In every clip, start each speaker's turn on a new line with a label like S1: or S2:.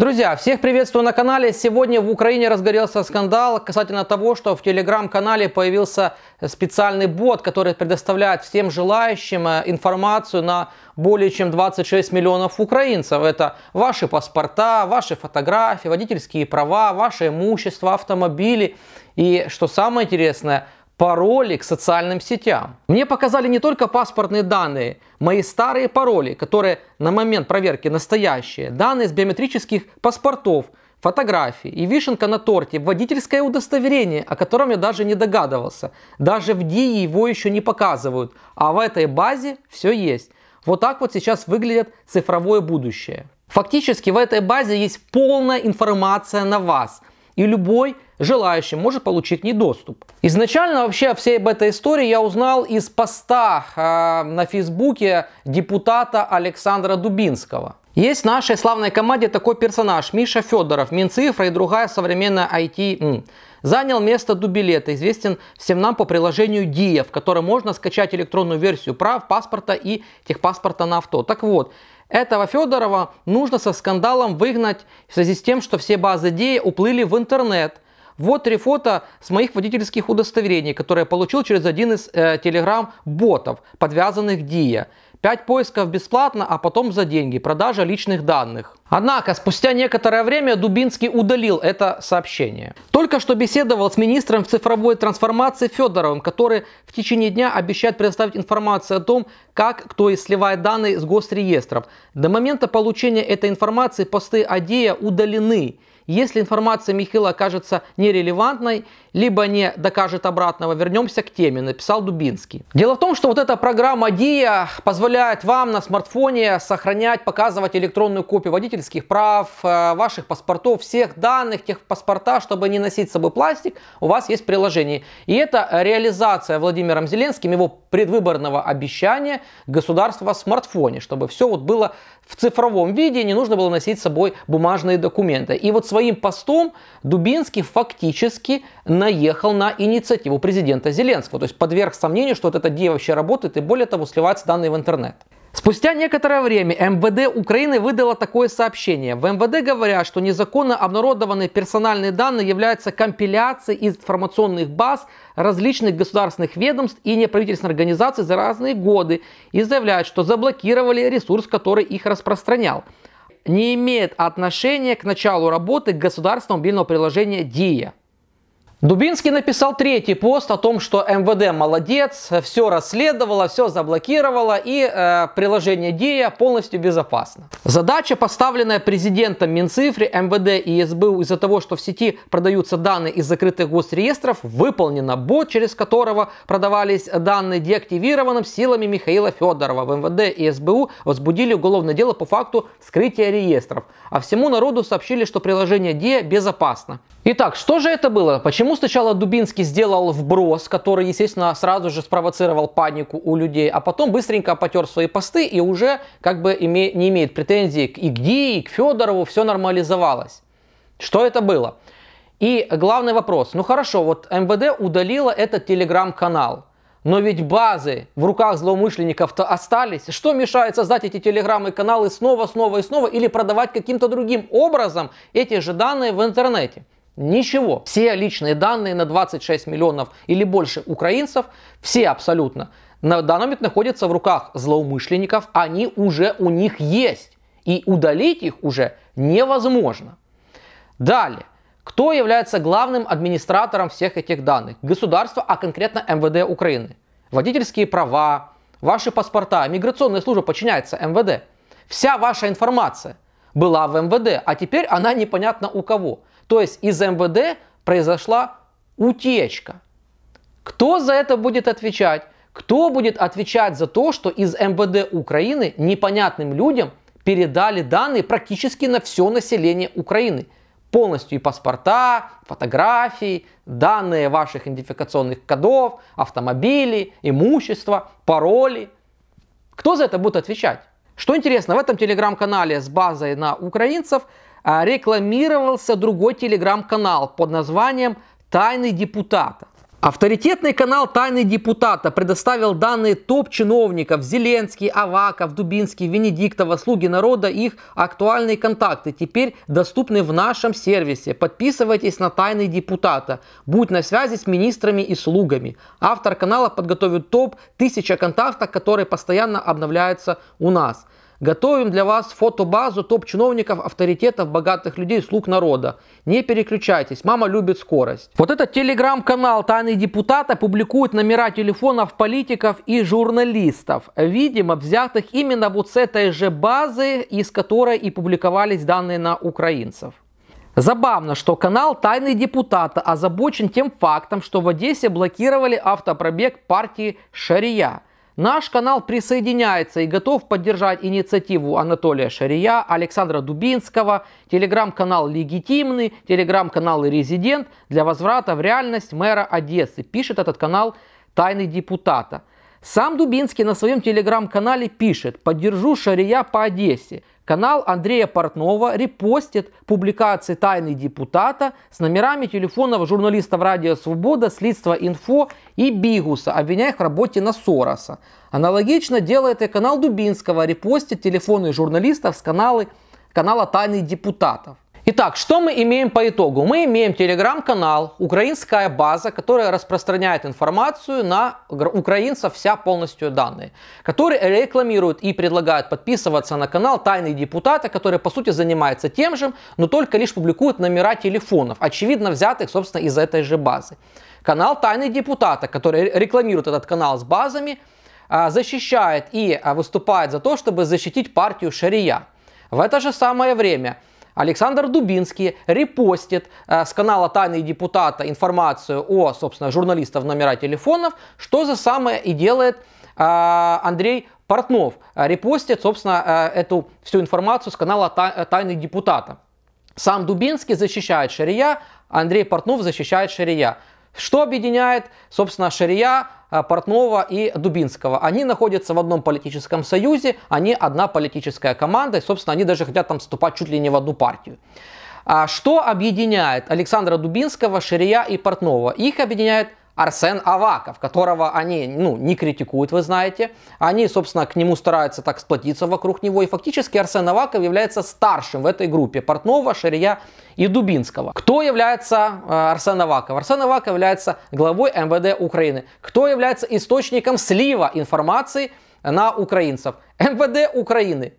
S1: Друзья, всех приветствую на канале. Сегодня в Украине разгорелся скандал касательно того, что в телеграм-канале появился специальный бот, который предоставляет всем желающим э, информацию на более чем 26 миллионов украинцев. Это ваши паспорта, ваши фотографии, водительские права, ваше имущество, автомобили. И что самое интересное – пароли к социальным сетям. Мне показали не только паспортные данные, мои старые пароли, которые на момент проверки настоящие, данные с биометрических паспортов, фотографии и вишенка на торте, водительское удостоверение, о котором я даже не догадывался. Даже в ДИИ его еще не показывают, а в этой базе все есть. Вот так вот сейчас выглядит цифровое будущее. Фактически в этой базе есть полная информация на вас – и любой желающий может получить к ней доступ. Изначально вообще всей об этой истории я узнал из поста э, на фейсбуке депутата Александра Дубинского. Есть в нашей славной команде такой персонаж Миша Федоров, Минцифра и другая современная IT Занял место Дубилета, известен всем нам по приложению DIA, в котором можно скачать электронную версию прав, паспорта и техпаспорта на авто. Так вот, этого Федорова нужно со скандалом выгнать в связи с тем, что все базы DIA уплыли в интернет – вот три фото с моих водительских удостоверений, которые я получил через один из э, телеграм-ботов, подвязанных Дия. 5 поисков бесплатно, а потом за деньги. Продажа личных данных. Однако, спустя некоторое время Дубинский удалил это сообщение. Только что беседовал с министром цифровой трансформации Федоровым, который в течение дня обещает предоставить информацию о том, как кто и сливает данные с госреестров. До момента получения этой информации посты Адея удалены. Если информация Михила окажется нерелевантной, либо не докажет обратного, вернемся к теме, написал Дубинский. Дело в том, что вот эта программа DIA позволяет вам на смартфоне сохранять, показывать электронную копию водительских прав, э, ваших паспортов, всех данных, тех паспорта, чтобы не носить с собой пластик, у вас есть приложение. И это реализация Владимиром Зеленским его предвыборного обещания государства в смартфоне, чтобы все вот было в цифровом виде, не нужно было носить с собой бумажные документы. И вот своим постом Дубинский фактически наехал на инициативу президента Зеленского. То есть подверг сомнению, что вот эта идея вообще работает и более того сливать данные в интернет. Спустя некоторое время МВД Украины выдало такое сообщение. В МВД говорят, что незаконно обнародованные персональные данные являются компиляцией из информационных баз различных государственных ведомств и неправительственных организаций за разные годы и заявляют, что заблокировали ресурс, который их распространял не имеет отношения к началу работы государственного мобильного приложения DIA. Дубинский написал третий пост о том, что МВД молодец, все расследовало, все заблокировало и э, приложение Дея полностью безопасно. Задача, поставленная президентом Минцифры, МВД и СБУ из-за того, что в сети продаются данные из закрытых госреестров, выполнена. Бот, через которого продавались данные деактивированным силами Михаила Федорова в МВД и СБУ, возбудили уголовное дело по факту скрытия реестров. А всему народу сообщили, что приложение Дея безопасно. Итак, что же это было? Почему сначала Дубинский сделал вброс, который, естественно, сразу же спровоцировал панику у людей, а потом быстренько потер свои посты и уже как бы име, не имеет претензий к ИГДИ, и к Федорову, все нормализовалось. Что это было? И главный вопрос. Ну хорошо, вот МВД удалило этот телеграм-канал. Но ведь базы в руках злоумышленников-то остались. Что мешает создать эти телеграммы каналы снова, снова и снова или продавать каким-то другим образом эти же данные в интернете? Ничего. Все личные данные на 26 миллионов или больше украинцев, все абсолютно, на данный момент находятся в руках злоумышленников, они уже у них есть. И удалить их уже невозможно. Далее. Кто является главным администратором всех этих данных? Государство, а конкретно МВД Украины. Водительские права, ваши паспорта, миграционная служба подчиняется МВД. Вся ваша информация была в МВД, а теперь она непонятно у кого. То есть из МВД произошла утечка. Кто за это будет отвечать? Кто будет отвечать за то, что из МВД Украины непонятным людям передали данные практически на все население Украины? Полностью и паспорта, фотографии, данные ваших идентификационных кодов, автомобилей, имущества, пароли? Кто за это будет отвечать? Что интересно, в этом телеграм-канале с базой на украинцев а, рекламировался другой телеграм-канал под названием «Тайный депутат». Авторитетный канал «Тайны депутата» предоставил данные топ-чиновников Зеленский, Аваков, Дубинский, Венедиктова, «Слуги народа» их актуальные контакты теперь доступны в нашем сервисе. Подписывайтесь на «Тайны депутата». Будь на связи с министрами и слугами. Автор канала подготовит топ 1000 контактов, которые постоянно обновляются у нас. Готовим для вас фотобазу топ-чиновников, авторитетов, богатых людей, слуг народа. Не переключайтесь, мама любит скорость. Вот этот телеграм-канал «Тайны депутата» публикует номера телефонов политиков и журналистов, видимо, взятых именно вот с этой же базы, из которой и публиковались данные на украинцев. Забавно, что канал Тайный депутат озабочен тем фактом, что в Одессе блокировали автопробег партии «Шария», Наш канал присоединяется и готов поддержать инициативу Анатолия Шария, Александра Дубинского, телеграм-канал «Легитимный», телеграм-канал «Резидент» для возврата в реальность мэра Одессы. Пишет этот канал «Тайны депутата». Сам Дубинский на своем телеграм-канале пишет «Поддержу Шария по Одессе». Канал Андрея Портнова репостит публикации «Тайны депутата» с номерами телефонов журналистов «Радио Свобода», «Следства Инфо» и «Бигуса», обвиняя их в работе на Сороса. Аналогично делает и канал Дубинского, репостит телефоны журналистов с каналы, канала «Тайны депутатов». Итак, что мы имеем по итогу? Мы имеем телеграм-канал «Украинская база», которая распространяет информацию на украинцев вся полностью данные, который рекламирует и предлагает подписываться на канал «Тайные депутаты», который по сути занимается тем же, но только лишь публикует номера телефонов, очевидно взятых, собственно, из этой же базы. Канал «Тайные депутаты», который рекламирует этот канал с базами, а, защищает и а, выступает за то, чтобы защитить партию Шария. В это же самое время – Александр Дубинский репостит э, с канала «Тайные депутата» информацию о, собственно, журналистов номера телефонов, что за самое и делает э, Андрей Портнов. Репостит, собственно, э, эту всю информацию с канала «Тайные депутата». Сам Дубинский защищает Шария, Андрей Портнов защищает Шария. Что объединяет, собственно, Шария, а, Портнова и Дубинского? Они находятся в одном политическом союзе, они одна политическая команда, и, собственно, они даже хотят там вступать чуть ли не в одну партию. А что объединяет Александра Дубинского, Ширия и Портнова? Их объединяет Арсен Аваков, которого они ну, не критикуют, вы знаете. Они, собственно, к нему стараются так сплотиться вокруг него. И фактически Арсен Аваков является старшим в этой группе Портнова, Ширия и Дубинского. Кто является э, Арсен Аваков? Арсен Аваков является главой МВД Украины. Кто является источником слива информации на украинцев? МВД Украины.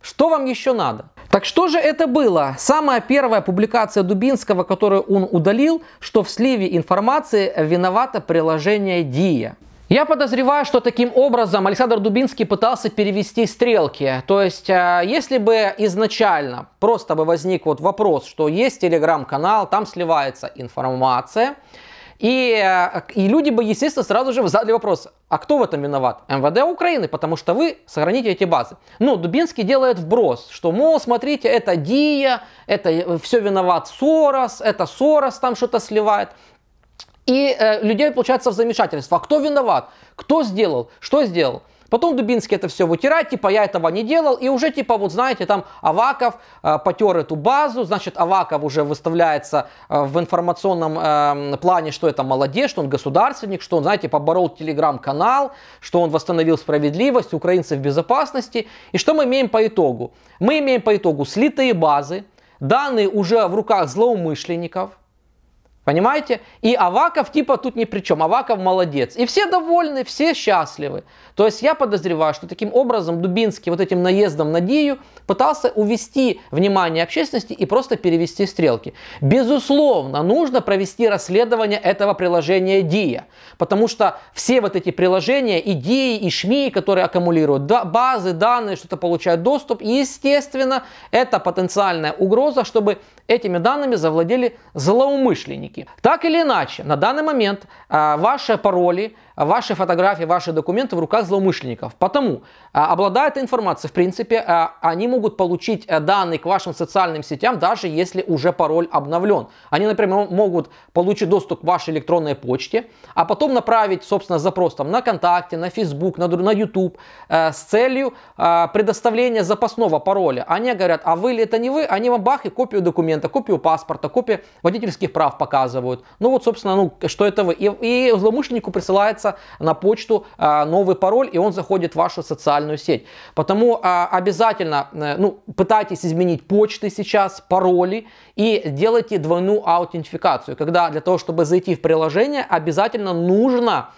S1: Что вам еще надо? Так что же это было? Самая первая публикация Дубинского, которую он удалил, что в сливе информации виновато приложение DIA. Я подозреваю, что таким образом Александр Дубинский пытался перевести стрелки. То есть, э, если бы изначально просто бы возник вот вопрос, что есть телеграм-канал, там сливается информация, и, э, и люди бы, естественно, сразу же задали вопрос, а кто в этом виноват? МВД Украины, потому что вы сохраните эти базы. Но ну, Дубинский делает вброс, что, мол, смотрите, это Дия, это э, все виноват Сорос, это Сорос там что-то сливает. И э, людей, получается, в замешательство. А кто виноват? Кто сделал? Что сделал? Потом Дубинский это все вытирает, типа я этого не делал, и уже типа вот знаете, там Аваков э, потер эту базу, значит Аваков уже выставляется э, в информационном э, плане, что это молодец, что он государственник, что он, знаете, поборол телеграм-канал, что он восстановил справедливость, украинцы в безопасности. И что мы имеем по итогу? Мы имеем по итогу слитые базы, данные уже в руках злоумышленников – Понимаете? И Аваков типа тут ни при чем. Аваков молодец. И все довольны, все счастливы. То есть я подозреваю, что таким образом Дубинский вот этим наездом на Дию пытался увести внимание общественности и просто перевести стрелки. Безусловно, нужно провести расследование этого приложения Дия. Потому что все вот эти приложения, и Дии, и ШМИ, которые аккумулируют базы, данные, что-то получают доступ, и естественно, это потенциальная угроза, чтобы этими данными завладели злоумышленники. Так или иначе, на данный момент а, ваши пароли ваши фотографии, ваши документы в руках злоумышленников. Потому, а, обладая этой информацией, в принципе, а, они могут получить э, данные к вашим социальным сетям, даже если уже пароль обновлен. Они, например, могут получить доступ к вашей электронной почте, а потом направить, собственно, запрос там, на ВКонтакте, на Facebook, на, на YouTube э, с целью а, предоставления запасного пароля. Они говорят, а вы ли это не вы, они вам бах и копию документа, копию паспорта, копию водительских прав показывают. Ну вот, собственно, ну, что это вы. И, и злоумышленнику присылается присылается на почту а, новый пароль, и он заходит в вашу социальную сеть. Потому а, обязательно э, ну, пытайтесь изменить почты сейчас, пароли, и делайте двойную аутентификацию, когда для того, чтобы зайти в приложение, обязательно нужно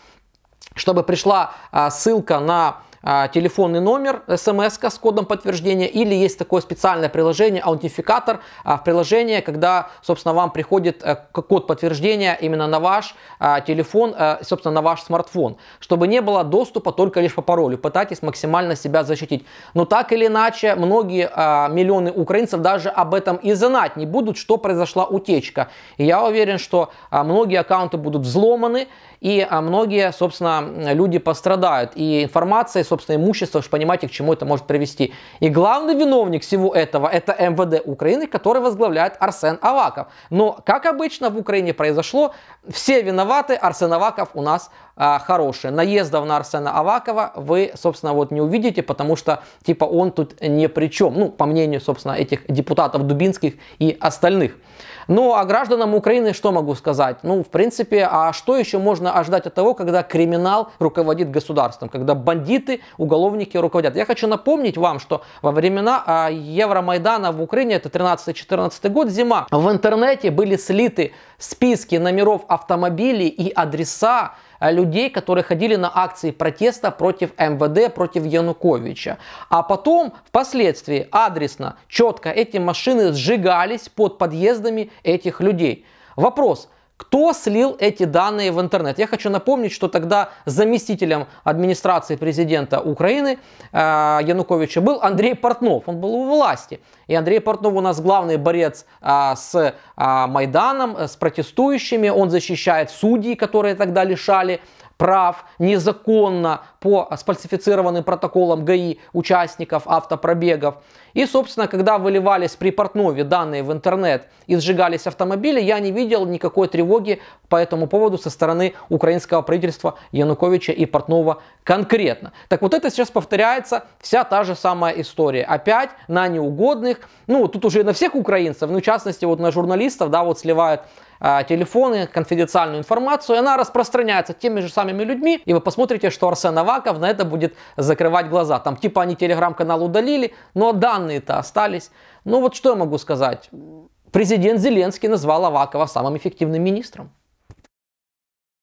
S1: чтобы пришла а, ссылка на а, телефонный номер, смс с кодом подтверждения, или есть такое специальное приложение, аутентификатор, а, в приложение, когда, собственно, вам приходит э, код подтверждения именно на ваш а, телефон, э, собственно, на ваш смартфон, чтобы не было доступа только лишь по паролю. Пытайтесь максимально себя защитить. Но так или иначе, многие миллионы украинцев даже об этом и знать не будут, что произошла утечка. И я уверен, что многие аккаунты будут взломаны, и многие, собственно, люди пострадают. И информация, собственно, собственное имущество, чтобы понимать, к чему это может привести. И главный виновник всего этого – это МВД Украины, который возглавляет Арсен Аваков. Но, как обычно в Украине произошло, все виноваты, Арсен Аваков у нас а, хорошие. Наездов на Арсена Авакова вы, собственно, вот не увидите, потому что, типа, он тут не при чем. Ну, по мнению, собственно, этих депутатов Дубинских и остальных. Ну, а гражданам Украины что могу сказать? Ну, в принципе, а что еще можно ожидать от того, когда криминал руководит государством, когда бандиты уголовники руководят. Я хочу напомнить вам, что во времена а, Евромайдана в Украине, это 13-14 год, зима, в интернете были слиты списки номеров автомобилей и адреса а, людей, которые ходили на акции протеста против МВД, против Януковича. А потом, впоследствии, адресно, четко эти машины сжигались под подъездами этих людей. Вопрос, кто слил эти данные в интернет? Я хочу напомнить, что тогда заместителем администрации президента Украины э, Януковича был Андрей Портнов. Он был у власти. И Андрей Портнов у нас главный борец э, с э, Майданом, э, с протестующими. Он защищает судей, которые тогда лишали прав незаконно по сфальсифицированным протоколам ГАИ участников автопробегов. И, собственно, когда выливались при Портнове данные в интернет и сжигались автомобили, я не видел никакой тревоги по этому поводу со стороны украинского правительства Януковича и Портнова конкретно. Так вот это сейчас повторяется вся та же самая история. Опять на неугодных, ну тут уже на всех украинцев, ну в частности вот на журналистов, да, вот сливают а, телефоны, конфиденциальную информацию, и она распространяется теми же самыми людьми, и вы посмотрите, что Арсен Аваков на это будет закрывать глаза. Там типа они телеграм-канал удалили, но данные-то остались. Ну вот что я могу сказать? Президент Зеленский назвал Авакова самым эффективным министром.